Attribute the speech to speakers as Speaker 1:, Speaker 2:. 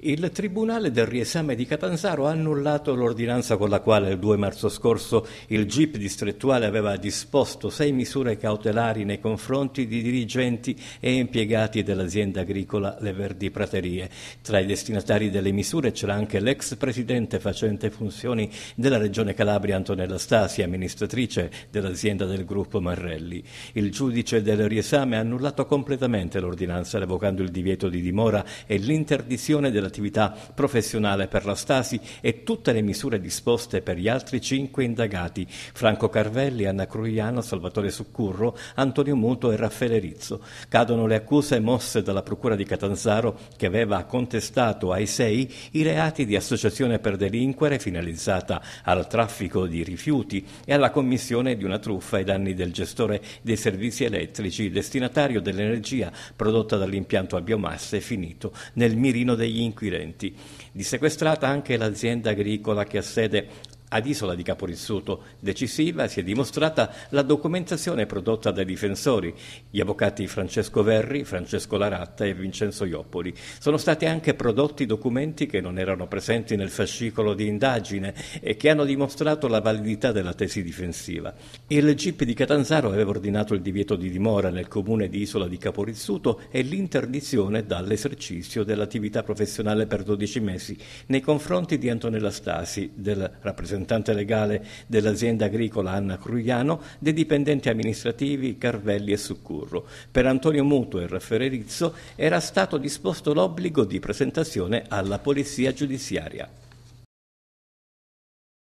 Speaker 1: Il Tribunale del riesame di Catanzaro ha annullato l'ordinanza con la quale il 2 marzo scorso il GIP distrettuale aveva disposto sei misure cautelari nei confronti di dirigenti e impiegati dell'azienda agricola Le Verdi Praterie. Tra i destinatari delle misure c'era anche l'ex presidente facente funzioni della Regione Calabria Antonella Stasi, amministratrice dell'azienda del gruppo Marrelli. Il giudice del riesame ha annullato completamente l'ordinanza revocando il divieto di dimora e l'interdizione della dell'attività professionale per la Stasi e tutte le misure disposte per gli altri cinque indagati, Franco Carvelli, Anna Cruiano, Salvatore Succurro, Antonio Muto e Raffaele Rizzo. Cadono le accuse mosse dalla Procura di Catanzaro che aveva contestato ai sei i reati di associazione per delinquere finalizzata al traffico di rifiuti e alla commissione di una truffa ai danni del gestore dei servizi elettrici, destinatario dell'energia prodotta dall'impianto a biomasse finito nel mirino degli inquirenti inquirenti. Dissequestrata anche l'azienda agricola che ha sede ad Isola di Caporissuto decisiva si è dimostrata la documentazione prodotta dai difensori. Gli avvocati Francesco Verri, Francesco Laratta e Vincenzo Ioppoli. Sono stati anche prodotti documenti che non erano presenti nel fascicolo di indagine e che hanno dimostrato la validità della tesi difensiva. Il GIP di Catanzaro aveva ordinato il divieto di dimora nel comune di Isola di Caporissuto e l'interdizione dall'esercizio dell'attività professionale per 12 mesi nei confronti di Antonella Stasi, del rappresentante rappresentante legale dell'azienda agricola Anna Crugliano, dei dipendenti amministrativi Carvelli e Succurro. Per Antonio Muto e Raffaele Rizzo era stato disposto l'obbligo di presentazione alla polizia giudiziaria.